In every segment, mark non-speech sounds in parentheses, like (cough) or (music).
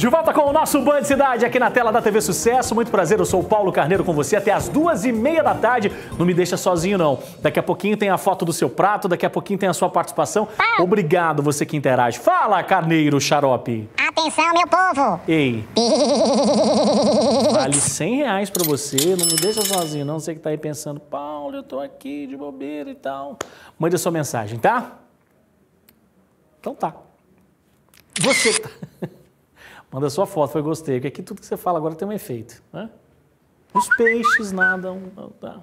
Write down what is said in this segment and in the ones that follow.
De volta com o nosso Band Cidade aqui na tela da TV Sucesso. Muito prazer, eu sou o Paulo Carneiro com você até as duas e meia da tarde. Não me deixa sozinho, não. Daqui a pouquinho tem a foto do seu prato, daqui a pouquinho tem a sua participação. Ah. Obrigado você que interage. Fala, Carneiro Xarope. Atenção, meu povo. Ei. (laughs) vale 100 reais pra você, não me deixa sozinho, não. Você que tá aí pensando, Paulo, eu tô aqui de bobeira e tal. Mande a sua mensagem, tá? Então tá. Você que tá... (laughs) manda sua foto, foi gostei, porque aqui tudo que você fala agora tem um efeito, né? Os peixes nadam. Tá, tá.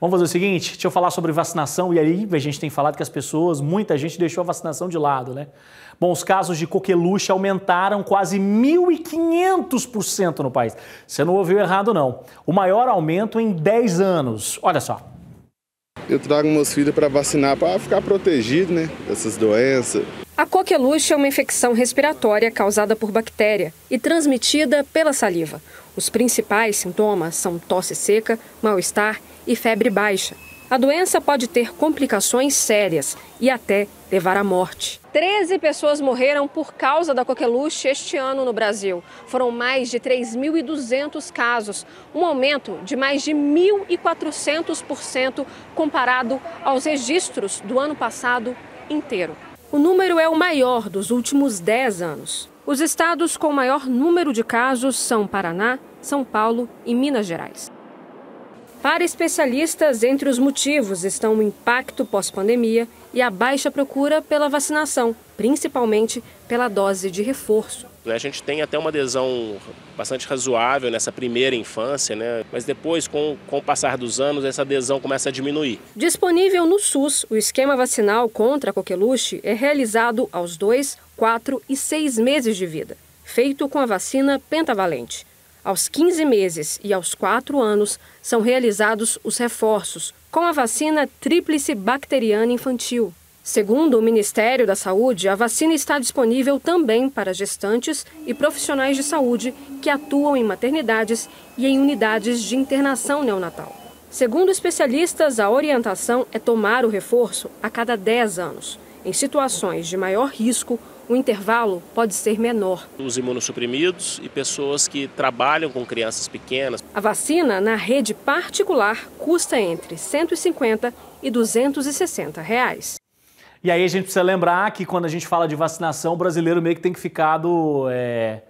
Vamos fazer o seguinte, deixa eu falar sobre vacinação, e aí a gente tem falado que as pessoas, muita gente deixou a vacinação de lado, né? Bom, os casos de coqueluche aumentaram quase 1.500% no país. Você não ouviu errado, não. O maior aumento em 10 anos. Olha só. Eu trago meus filhos para vacinar, para ficar protegido, né, dessas doenças. A coqueluche é uma infecção respiratória causada por bactéria e transmitida pela saliva. Os principais sintomas são tosse seca, mal-estar e febre baixa. A doença pode ter complicações sérias e até levar à morte. 13 pessoas morreram por causa da coqueluche este ano no Brasil. Foram mais de 3.200 casos, um aumento de mais de 1.400% comparado aos registros do ano passado inteiro. O número é o maior dos últimos 10 anos. Os estados com maior número de casos são Paraná, São Paulo e Minas Gerais. Para especialistas, entre os motivos estão o impacto pós-pandemia e a baixa procura pela vacinação, principalmente pela dose de reforço. A gente tem até uma adesão bastante razoável nessa primeira infância, né? mas depois, com, com o passar dos anos, essa adesão começa a diminuir. Disponível no SUS, o esquema vacinal contra a coqueluche é realizado aos dois, quatro e seis meses de vida, feito com a vacina pentavalente. Aos 15 meses e aos 4 anos são realizados os reforços com a vacina tríplice bacteriana infantil. Segundo o Ministério da Saúde, a vacina está disponível também para gestantes e profissionais de saúde que atuam em maternidades e em unidades de internação neonatal. Segundo especialistas, a orientação é tomar o reforço a cada 10 anos. Em situações de maior risco, o intervalo pode ser menor. Os imunossuprimidos e pessoas que trabalham com crianças pequenas. A vacina na rede particular custa entre 150 e 260 reais. E aí a gente precisa lembrar que quando a gente fala de vacinação, o brasileiro meio que tem que ficado. É...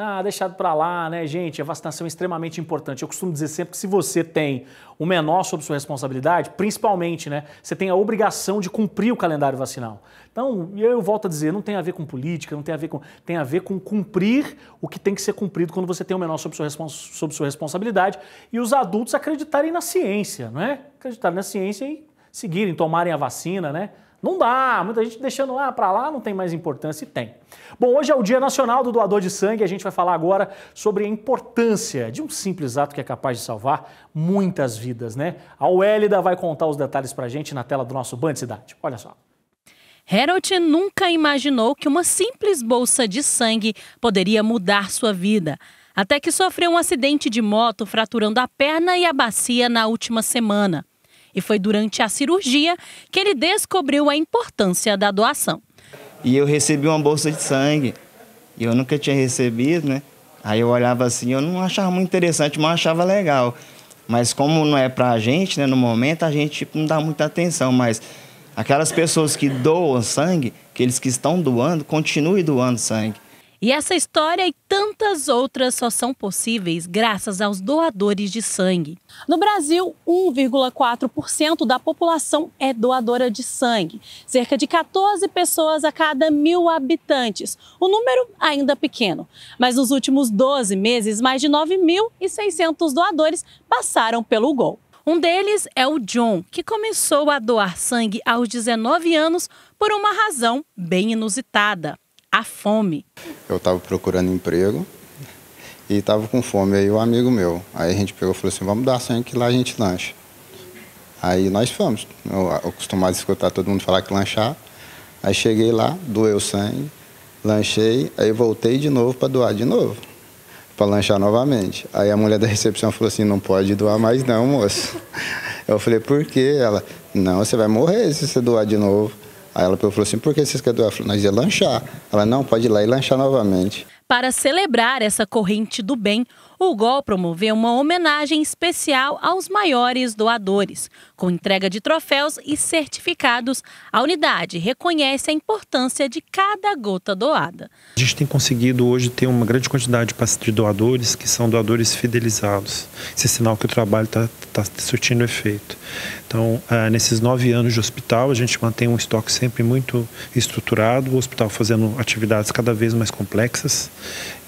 Ah, deixado para lá, né, gente? A vacinação é extremamente importante. Eu costumo dizer sempre que se você tem o menor sob sua responsabilidade, principalmente, né, você tem a obrigação de cumprir o calendário vacinal. Então, eu volto a dizer, não tem a ver com política, não tem a ver com. tem a ver com cumprir o que tem que ser cumprido quando você tem o menor sob sua, respons sob sua responsabilidade e os adultos acreditarem na ciência, não é? Acreditarem na ciência e seguirem, tomarem a vacina, né? Não dá, muita gente deixando lá para lá, não tem mais importância e tem. Bom, hoje é o Dia Nacional do Doador de Sangue, a gente vai falar agora sobre a importância de um simples ato que é capaz de salvar muitas vidas, né? A Wélida vai contar os detalhes pra gente na tela do nosso Band Cidade. Olha só. Harold nunca imaginou que uma simples bolsa de sangue poderia mudar sua vida. Até que sofreu um acidente de moto, fraturando a perna e a bacia na última semana. E foi durante a cirurgia que ele descobriu a importância da doação. E eu recebi uma bolsa de sangue. E eu nunca tinha recebido, né? Aí eu olhava assim, eu não achava muito interessante, mas achava legal. Mas como não é pra gente, né, no momento, a gente tipo, não dá muita atenção. Mas aquelas pessoas que doam sangue, aqueles que estão doando, continuem doando sangue. E essa história e tantas outras só são possíveis graças aos doadores de sangue. No Brasil, 1,4% da população é doadora de sangue, cerca de 14 pessoas a cada mil habitantes. O número ainda pequeno, mas nos últimos 12 meses, mais de 9.600 doadores passaram pelo gol. Um deles é o John, que começou a doar sangue aos 19 anos por uma razão bem inusitada a fome. Eu estava procurando emprego e estava com fome, aí um amigo meu. Aí a gente pegou e falou assim, vamos dar sangue que lá a gente lancha. Aí nós fomos, eu ah, acostumado a escutar todo mundo falar que lanchar. Aí cheguei lá, doeu sangue, lanchei, aí voltei de novo para doar de novo, para lanchar novamente. Aí a mulher da recepção falou assim, não pode doar mais não, moço. Eu falei, por quê? Ela, não, você vai morrer se você doar de novo. Aí ela falou assim: por que vocês querem doar? Nós ia lanchar. Ela não, pode ir lá e lanchar novamente. Para celebrar essa corrente do bem, o GOL promoveu uma homenagem especial aos maiores doadores, com entrega de troféus e certificados. A unidade reconhece a importância de cada gota doada. A gente tem conseguido hoje ter uma grande quantidade de doadores que são doadores fidelizados. Esse é sinal que o trabalho está tá surtindo efeito. Então, é, nesses nove anos de hospital, a gente mantém um estoque sempre muito estruturado, o hospital fazendo atividades cada vez mais complexas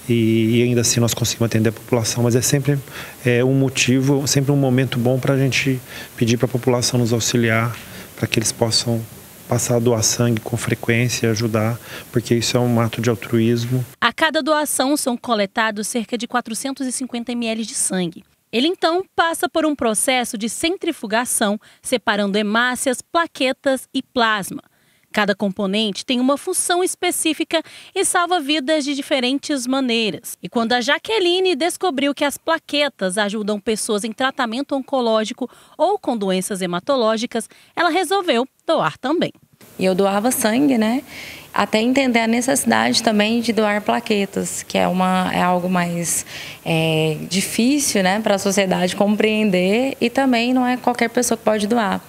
e, ainda assim nós conseguimos atender a população. Mas é sempre é, um motivo, sempre um momento bom para a gente pedir para a população nos auxiliar, para que eles possam passar a doar sangue com frequência, ajudar, porque isso é um ato de altruísmo. A cada doação são coletados cerca de 450 ml de sangue. Ele então passa por um processo de centrifugação, separando hemácias, plaquetas e plasma. Cada componente tem uma função específica e salva vidas de diferentes maneiras. E quando a Jaqueline descobriu que as plaquetas ajudam pessoas em tratamento oncológico ou com doenças hematológicas, ela resolveu doar também. E eu doava sangue, né? Até entender a necessidade também de doar plaquetas, que é, uma, é algo mais é, difícil né, para a sociedade compreender e também não é qualquer pessoa que pode doar.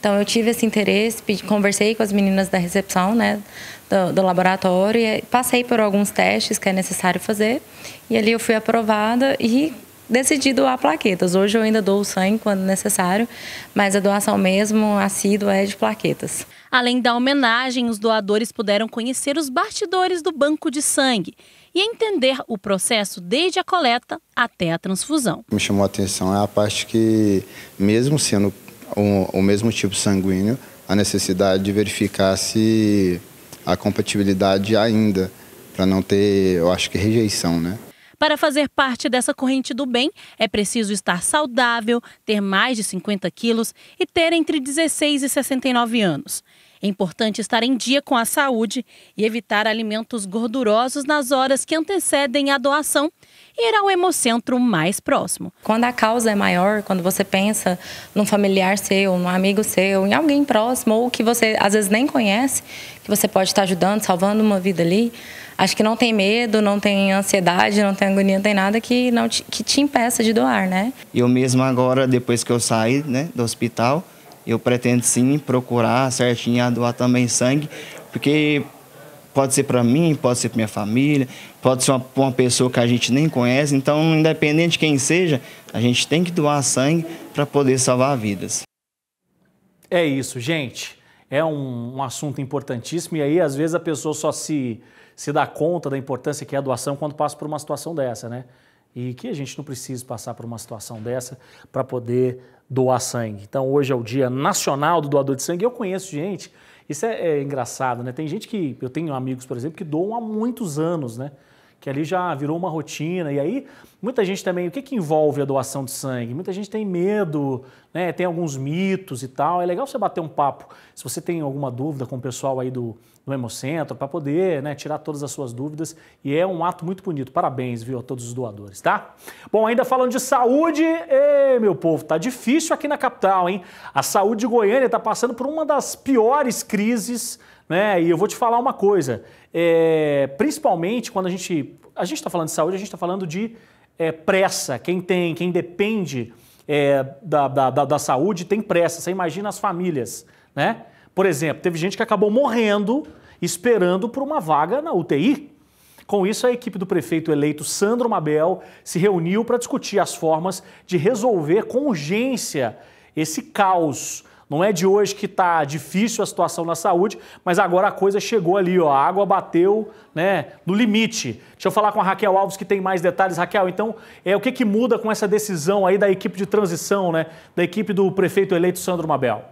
Então eu tive esse interesse, pedi, conversei com as meninas da recepção, né, do, do laboratório, e passei por alguns testes que é necessário fazer. E ali eu fui aprovada e decidi doar plaquetas. Hoje eu ainda dou o sangue quando necessário, mas a doação mesmo assídua é de plaquetas. Além da homenagem, os doadores puderam conhecer os bastidores do banco de sangue e entender o processo desde a coleta até a transfusão. Me chamou a atenção é a parte que, mesmo sendo o, o mesmo tipo sanguíneo, a necessidade de verificar se a compatibilidade ainda, para não ter, eu acho que, rejeição, né? Para fazer parte dessa corrente do bem, é preciso estar saudável, ter mais de 50 quilos e ter entre 16 e 69 anos. É importante estar em dia com a saúde e evitar alimentos gordurosos nas horas que antecedem a doação e ir ao hemocentro mais próximo. Quando a causa é maior, quando você pensa num familiar seu, num amigo seu, em alguém próximo ou que você às vezes nem conhece, que você pode estar ajudando, salvando uma vida ali, acho que não tem medo, não tem ansiedade, não tem agonia, não tem nada que não te, que te impeça de doar, né? Eu mesmo agora, depois que eu saí, né, do hospital, eu pretendo sim procurar certinho a doar também sangue, porque pode ser para mim, pode ser para minha família, pode ser uma, uma pessoa que a gente nem conhece. Então, independente de quem seja, a gente tem que doar sangue para poder salvar vidas. É isso, gente. É um, um, assunto importantíssimo e aí às vezes a pessoa só se, se dá conta da importância que é a doação quando passa por uma situação dessa, né? E que a gente não precisa passar por uma situação dessa para poder doar sangue. Então hoje é o Dia Nacional do Doador de Sangue. Eu conheço gente, isso é, é engraçado, né? Tem gente que eu tenho amigos, por exemplo, que doam há muitos anos, né? que ali já virou uma rotina. E aí, muita gente também, o que, que envolve a doação de sangue? Muita gente tem medo, né? tem alguns mitos e tal. É legal você bater um papo. Se você tem alguma dúvida com o pessoal aí do, do Hemocentro, para poder né, tirar todas as suas dúvidas. E é um ato muito bonito. Parabéns, viu, a todos os doadores, tá? Bom, ainda falando de saúde, ei, meu povo, tá difícil aqui na capital, hein? A saúde de Goiânia está passando por uma das piores crises né? E eu vou te falar uma coisa, é, principalmente quando a gente a gente está falando de saúde, a gente está falando de é, pressa. Quem tem, quem depende é, da, da, da, da saúde tem pressa. Você imagina as famílias, né? Por exemplo, teve gente que acabou morrendo esperando por uma vaga na UTI. Com isso, a equipe do prefeito eleito Sandro Mabel se reuniu para discutir as formas de resolver com urgência esse caos não é de hoje que está difícil a situação na saúde, mas agora a coisa chegou ali, ó, a água bateu né, no limite. Deixa eu falar com a Raquel Alves que tem mais detalhes. Raquel, então, é o que, que muda com essa decisão aí da equipe de transição, né, da equipe do prefeito eleito Sandro Mabel?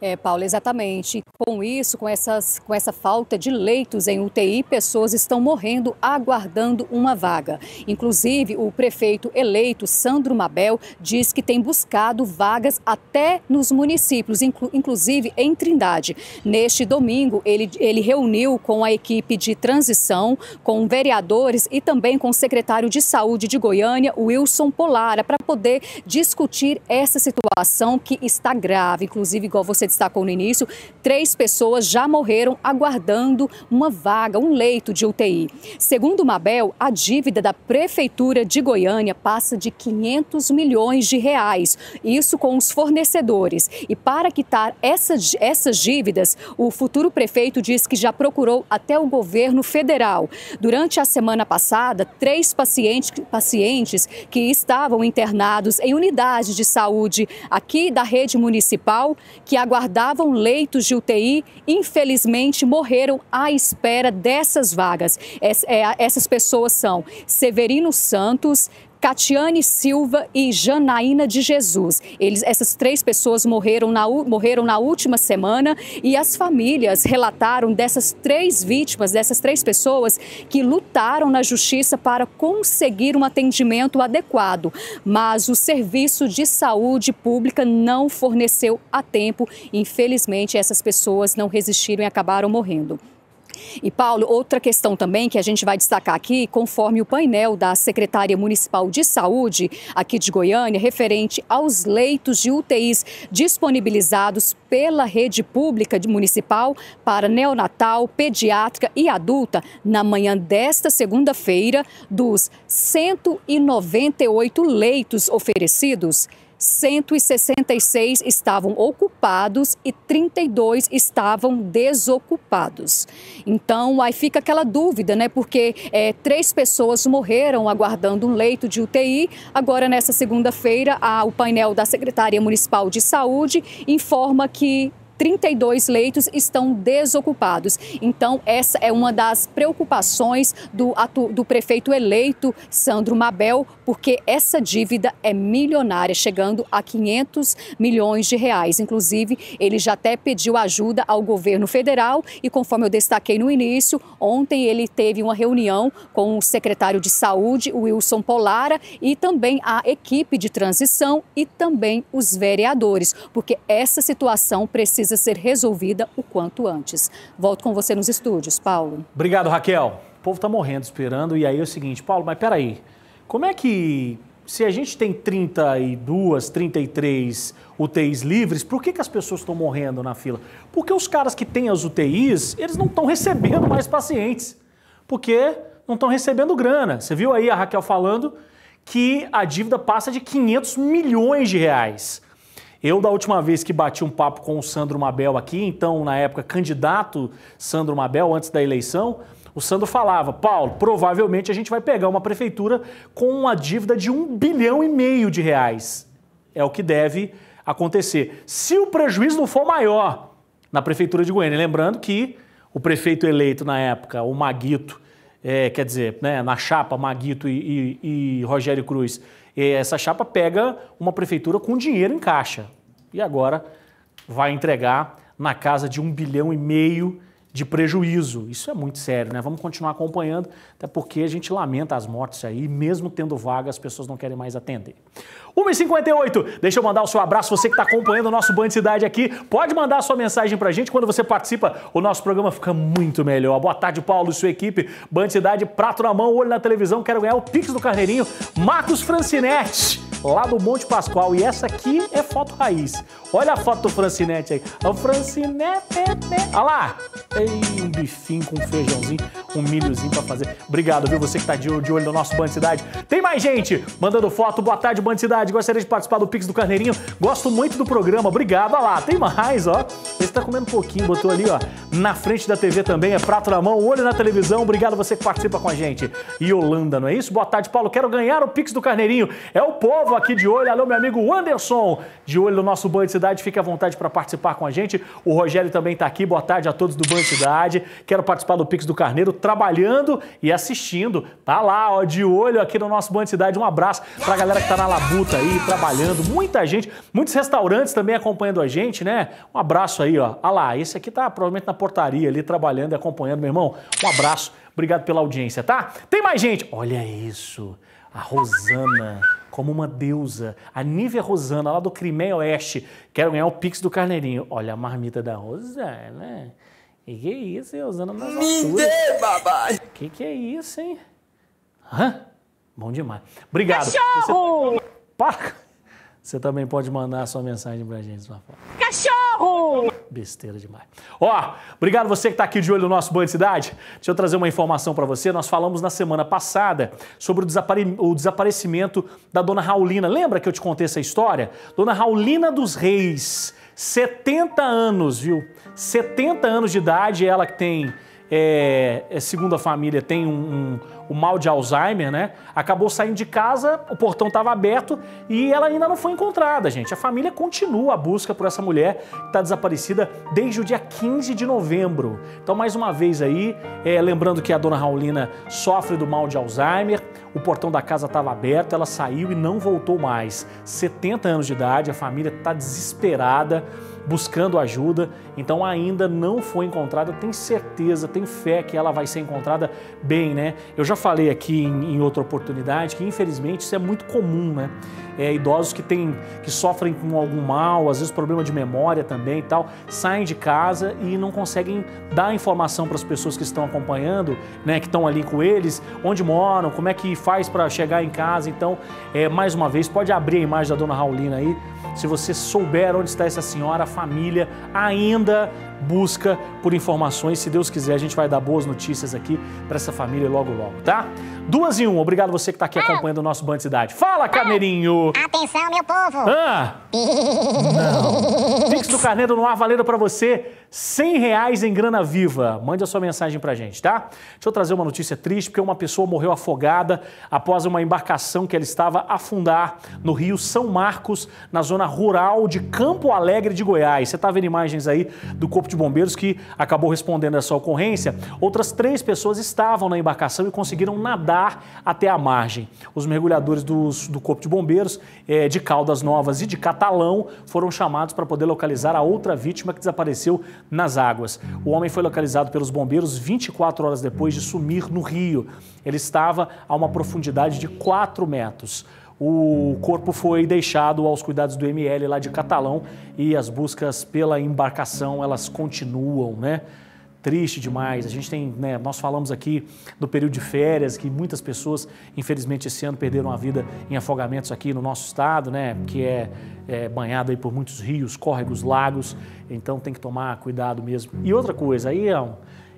É, Paula, exatamente. Com isso, com, essas, com essa falta de leitos em UTI, pessoas estão morrendo aguardando uma vaga. Inclusive, o prefeito eleito, Sandro Mabel, diz que tem buscado vagas até nos municípios, inclu, inclusive em Trindade. Neste domingo, ele, ele reuniu com a equipe de transição, com vereadores e também com o secretário de saúde de Goiânia, Wilson Polara, para poder discutir essa situação que está grave. Inclusive, igual você destacou no início, três pessoas já morreram aguardando uma vaga, um leito de UTI. Segundo Mabel, a dívida da Prefeitura de Goiânia passa de 500 milhões de reais, isso com os fornecedores. E para quitar essas, essas dívidas, o futuro prefeito diz que já procurou até o governo federal. Durante a semana passada, três pacientes, pacientes que estavam internados em unidades de saúde aqui da rede municipal, que aguardaram aguardavam leitos de UTI, infelizmente morreram à espera dessas vagas. É, essas pessoas são Severino Santos, Catiane Silva e Janaína de Jesus. Eles, essas três pessoas morreram na, morreram na última semana e as famílias relataram dessas três vítimas, dessas três pessoas que lutaram na justiça para conseguir um atendimento adequado. Mas o serviço de saúde pública não forneceu a tempo. Infelizmente, essas pessoas não resistiram e acabaram morrendo. E, Paulo, outra questão também que a gente vai destacar aqui, conforme o painel da Secretaria municipal de saúde aqui de Goiânia, referente aos leitos de UTIs disponibilizados pela rede pública municipal para neonatal, pediátrica e adulta na manhã desta segunda-feira, dos 198 leitos oferecidos, 166 estavam ocupados e 32 estavam desocupados. Então, aí fica aquela dúvida, né? Porque é, três pessoas morreram aguardando um leito de UTI. Agora, nessa segunda-feira, o painel da Secretaria Municipal de Saúde informa que 32 leitos estão desocupados. Então, essa é uma das preocupações do, do prefeito eleito, Sandro Mabel, porque essa dívida é milionária, chegando a 500 milhões de reais. Inclusive, ele já até pediu ajuda ao governo federal e, conforme eu destaquei no início, ontem ele teve uma reunião com o secretário de Saúde, Wilson Polara, e também a equipe de transição e também os vereadores, porque essa situação precisa precisa ser resolvida o quanto antes. Volto com você nos estúdios, Paulo. Obrigado, Raquel. O povo está morrendo esperando. E aí é o seguinte, Paulo, mas peraí. Como é que se a gente tem 32, 33 UTIs livres, por que, que as pessoas estão morrendo na fila? Porque os caras que têm as UTIs, eles não estão recebendo mais pacientes, porque não estão recebendo grana. Você viu aí a Raquel falando que a dívida passa de 500 milhões de reais. Eu, da última vez que bati um papo com o Sandro Mabel aqui, então, na época, candidato Sandro Mabel, antes da eleição, o Sandro falava, Paulo, provavelmente a gente vai pegar uma prefeitura com uma dívida de um bilhão e meio de reais. É o que deve acontecer. Se o prejuízo não for maior na prefeitura de Goiânia, lembrando que o prefeito eleito na época, o Maguito, é, quer dizer, né, na chapa Maguito e, e, e Rogério Cruz, essa chapa pega uma prefeitura com dinheiro em caixa e agora vai entregar na casa de um bilhão e meio de prejuízo. Isso é muito sério, né? Vamos continuar acompanhando, até porque a gente lamenta as mortes aí, mesmo tendo vaga, as pessoas não querem mais atender. 1h58, deixa eu mandar o seu abraço, você que está acompanhando o nosso Band Cidade aqui, pode mandar a sua mensagem para a gente, quando você participa, o nosso programa fica muito melhor. Boa tarde, Paulo e sua equipe, Band Cidade, prato na mão, olho na televisão, quero ganhar o Pix do Carneirinho, Marcos Francinetti lá do Monte Pascoal. E essa aqui é foto raiz. Olha a foto do Francinete aí. É o Francinete. Olha lá. Ei, um bifinho com feijãozinho, um milhozinho para fazer. Obrigado, viu? Você que tá de, olho no nosso Band Cidade. Tem mais gente mandando foto. Boa tarde, Band Cidade. Gostaria de participar do Pix do Carneirinho. Gosto muito do programa. Obrigado. Olha lá. Tem mais, ó. Esse tá comendo um pouquinho. Botou ali, ó. Na frente da TV também. É prato na mão, olho na televisão. Obrigado você que participa com a gente. E Holanda, não é isso? Boa tarde, Paulo. Quero ganhar o Pix do Carneirinho. É o povo povo aqui de olho. Alô, meu amigo Anderson, de olho no nosso Banho de Cidade. Fique à vontade para participar com a gente. O Rogério também está aqui. Boa tarde a todos do Banho de Cidade. Quero participar do Pix do Carneiro, trabalhando e assistindo. Tá lá, ó, de olho aqui no nosso Banho de Cidade. Um abraço para a galera que está na labuta aí, trabalhando. Muita gente, muitos restaurantes também acompanhando a gente, né? Um abraço aí, ó. Ah lá, esse aqui tá provavelmente na portaria ali, trabalhando e acompanhando, meu irmão. Um abraço. Obrigado pela audiência, tá? Tem mais gente. Olha isso. A Rosana como uma deusa. A Nívia Rosana, lá do Crimé Oeste, quero ganhar o Pix do Carneirinho. Olha a marmita da Rosana. E que é isso, hein, Rosana? Nas Me dê, babá! Que que é isso, hein? Hã? Bom demais. Obrigado. Cachorro! Você... Você também pode mandar a sua mensagem pra gente lá fora. Cachorro! Besteira demais. Ó, obrigado você que está aqui de olho no nosso Banho de Cidade. Deixa eu trazer uma informação para você. Nós falamos na semana passada sobre o, desapare... o desaparecimento da dona Raulina. Lembra que eu te contei essa história? Dona Raulina dos Reis, 70 anos, viu? 70 anos de idade, ela que tem é, é a família, tem um, um, o mal de Alzheimer, né? Acabou saindo de casa, o portão estava aberto e ela ainda não foi encontrada, gente. A família continua a busca por essa mulher que está desaparecida desde o dia 15 de novembro. Então, mais uma vez aí, é, lembrando que a dona Raulina sofre do mal de Alzheimer, o portão da casa estava aberto, ela saiu e não voltou mais. 70 anos de idade, a família está desesperada buscando ajuda, então ainda não foi encontrada. Tem certeza, tem fé que ela vai ser encontrada bem, né? Eu já falei aqui em, em outra oportunidade que infelizmente isso é muito comum, né? é, idosos que, têm que sofrem com algum mal, às vezes problema de memória também e tal, saem de casa e não conseguem dar informação para as pessoas que estão acompanhando, né, que estão ali com eles, onde moram, como é que faz para chegar em casa. Então, é, mais uma vez, pode abrir a imagem da dona Raulina aí. Se você souber onde está essa senhora, a família ainda busca por informações. Se Deus quiser, a gente vai dar boas notícias aqui para essa família logo logo, tá? Duas em um. Obrigado você que está aqui ah. acompanhando o nosso Band Cidade. Fala, ah. Carneirinho! Atenção, meu povo! Ah! Não. (laughs) Pix do Carneiro no ar, valendo para você. 100 reais em grana viva. Mande a sua mensagem pra gente, tá? Deixa eu trazer uma notícia triste, porque uma pessoa morreu afogada após uma embarcação que ela estava afundar no rio São Marcos, na zona rural de Campo Alegre de Goiás. Você está vendo imagens aí do Corpo de Bombeiros que acabou respondendo essa ocorrência. Outras três pessoas estavam na embarcação e conseguiram nadar até a margem. Os mergulhadores dos, do Corpo de Bombeiros é, de Caldas Novas e de Catalão foram chamados para poder localizar a outra vítima que desapareceu nas águas. O homem foi localizado pelos bombeiros 24 horas depois de sumir no rio. Ele estava a uma profundidade de 4 metros. O corpo foi deixado aos cuidados do ML lá de Catalão e as buscas pela embarcação elas continuam, né? triste demais. A gente tem, né, nós falamos aqui do período de férias, que muitas pessoas, infelizmente, esse ano perderam a vida em afogamentos aqui no nosso estado, né, que é, é banhado aí por muitos rios, córregos, lagos, então tem que tomar cuidado mesmo. E outra coisa, aí é um,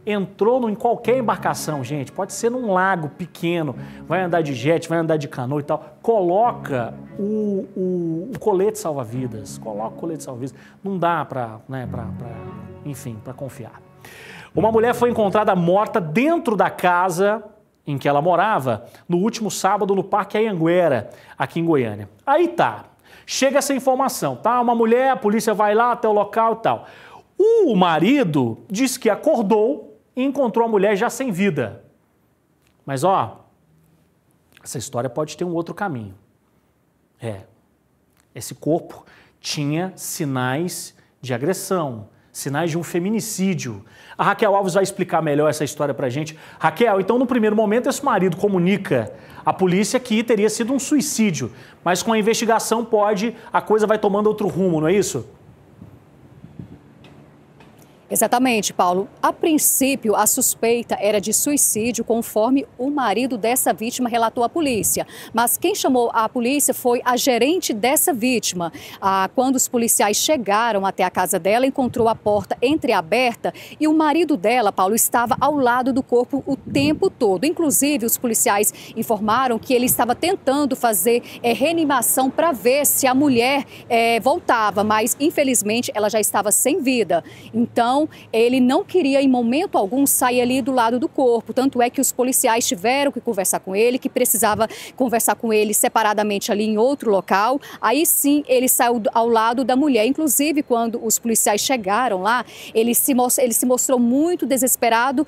entrou em qualquer embarcação, gente, pode ser num lago pequeno, vai andar de jet, vai andar de canoa e tal, coloca o, o, o colete salva-vidas, coloca o colete salva-vidas, não dá para, né, Para, pra, enfim, para confiar. Uma mulher foi encontrada morta dentro da casa em que ela morava no último sábado no Parque Ayanguera, aqui em Goiânia. Aí tá. Chega essa informação, tá? Uma mulher, a polícia vai lá até o local e tal. O marido diz que acordou e encontrou a mulher já sem vida. Mas ó, essa história pode ter um outro caminho. É. Esse corpo tinha sinais de agressão, sinais de um feminicídio. A Raquel Alves vai explicar melhor essa história pra gente. Raquel, então no primeiro momento esse marido comunica à polícia que teria sido um suicídio, mas com a investigação pode, a coisa vai tomando outro rumo, não é isso? Exatamente, Paulo. A princípio, a suspeita era de suicídio, conforme o marido dessa vítima relatou à polícia. Mas quem chamou a polícia foi a gerente dessa vítima. Ah, quando os policiais chegaram até a casa dela, encontrou a porta entreaberta e o marido dela, Paulo, estava ao lado do corpo o tempo todo. Inclusive, os policiais informaram que ele estava tentando fazer é, reanimação para ver se a mulher é, voltava, mas infelizmente ela já estava sem vida. Então, então, ele não queria em momento algum sair ali do lado do corpo. Tanto é que os policiais tiveram que conversar com ele, que precisava conversar com ele separadamente ali em outro local. Aí sim, ele saiu ao lado da mulher. Inclusive, quando os policiais chegaram lá, ele se, most... ele se mostrou muito desesperado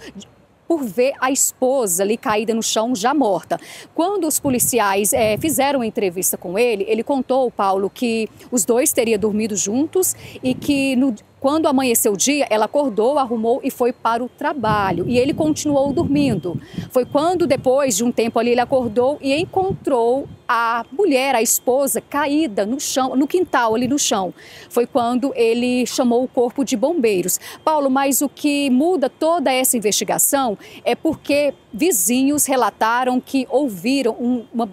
por ver a esposa ali caída no chão já morta. Quando os policiais é, fizeram a entrevista com ele, ele contou, Paulo, que os dois teriam dormido juntos e que no, quando amanheceu o dia, ela acordou, arrumou e foi para o trabalho. E ele continuou dormindo. Foi quando, depois de um tempo ali, ele acordou e encontrou a mulher, a esposa, caída no chão, no quintal, ali no chão. Foi quando ele chamou o corpo de bombeiros. Paulo, mas o que muda toda essa investigação é porque vizinhos relataram que ouviram um, uma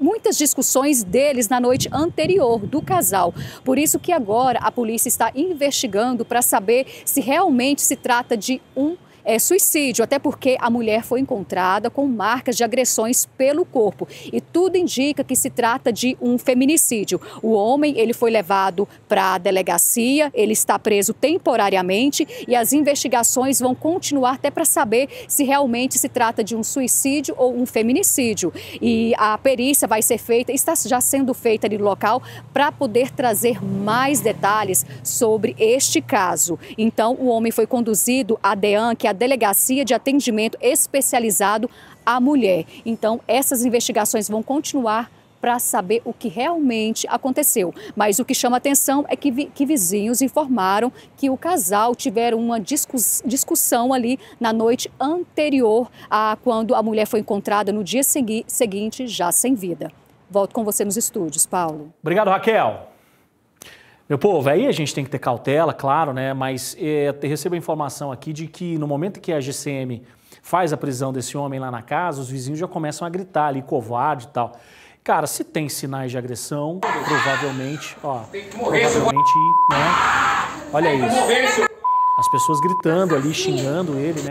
muitas discussões deles na noite anterior do casal. Por isso que agora a polícia está investigando para saber se realmente se trata de um é, suicídio, até porque a mulher foi encontrada com marcas de agressões pelo corpo. E tudo indica que se trata de um feminicídio. O homem ele foi levado para a delegacia, ele está preso temporariamente e as investigações vão continuar até para saber se realmente se trata de um suicídio ou um feminicídio. E a perícia vai ser feita, está já sendo feita ali no local para poder trazer mais detalhes sobre este caso. Então, o homem foi conduzido à DEAN, que é a Delegacia de Atendimento Especializado à Mulher. Então, essas investigações vão continuar para saber o que realmente aconteceu. Mas o que chama atenção é que, vi, que vizinhos informaram que o casal tiveram uma discussão ali na noite anterior a quando a mulher foi encontrada no dia segui, seguinte, já sem vida. Volto com você nos estúdios, Paulo. Obrigado, Raquel. Meu povo, aí a gente tem que ter cautela, claro, né? Mas é, recebo a informação aqui de que no momento que a GCM faz a prisão desse homem lá na casa, os vizinhos já começam a gritar ali, covarde e tal. Cara, se tem sinais de agressão, provavelmente, ó, tem que morrer, provavelmente, né? Olha isso. As pessoas gritando ali, xingando ele, né?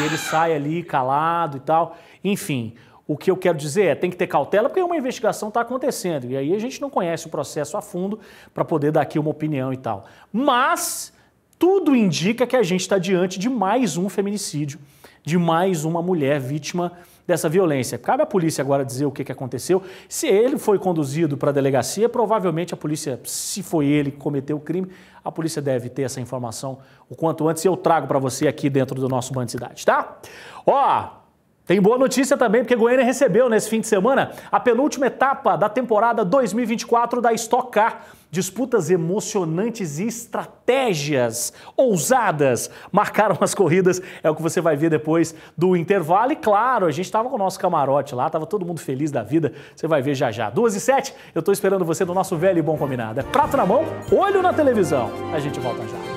E ele sai ali calado e tal. Enfim, o que eu quero dizer é, tem que ter cautela porque uma investigação está acontecendo e aí a gente não conhece o processo a fundo para poder dar aqui uma opinião e tal. Mas tudo indica que a gente está diante de mais um feminicídio, de mais uma mulher vítima dessa violência. Cabe à polícia agora dizer o que, que aconteceu. Se ele foi conduzido para a delegacia, provavelmente a polícia, se foi ele que cometeu o crime, a polícia deve ter essa informação o quanto antes. Eu trago para você aqui dentro do nosso Bandicidade, tá? Ó, tem boa notícia também, porque Goiânia recebeu nesse fim de semana a penúltima etapa da temporada 2024 da Stock Car. Disputas emocionantes e estratégias ousadas marcaram as corridas. É o que você vai ver depois do intervalo. E claro, a gente estava com o nosso camarote lá, estava todo mundo feliz da vida. Você vai ver já já. Duas e sete, eu estou esperando você no nosso velho e bom combinado. É prato na mão, olho na televisão. A gente volta já.